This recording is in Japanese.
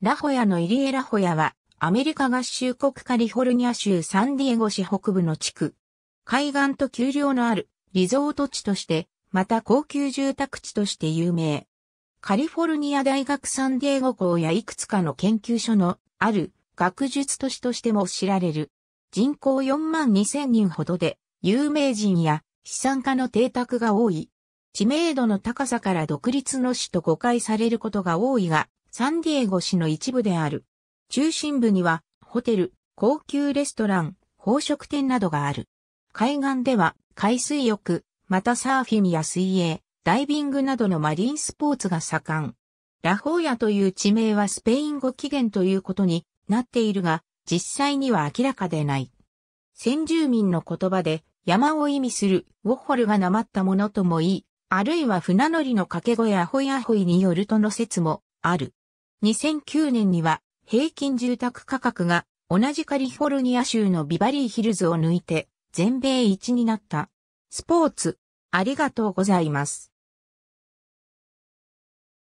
ラホヤのイリエ・ラホヤは、アメリカ合衆国カリフォルニア州サンディエゴ市北部の地区。海岸と丘陵のあるリゾート地として、また高級住宅地として有名。カリフォルニア大学サンディエゴ校やいくつかの研究所のある学術都市としても知られる。人口4万2000人ほどで、有名人や資産家の邸宅が多い。知名度の高さから独立の市と誤解されることが多いが、サンディエゴ市の一部である。中心部には、ホテル、高級レストラン、宝飾店などがある。海岸では、海水浴、またサーフィンや水泳、ダイビングなどのマリンスポーツが盛ん。ラホーヤという地名はスペイン語起源ということになっているが、実際には明らかでない。先住民の言葉で山を意味するウォッホルがなまったものともいい、あるいは船乗りの掛け声アホヤホイによるとの説もある。2009年には平均住宅価格が同じカリフォルニア州のビバリーヒルズを抜いて全米一になった。スポーツ、ありがとうございます。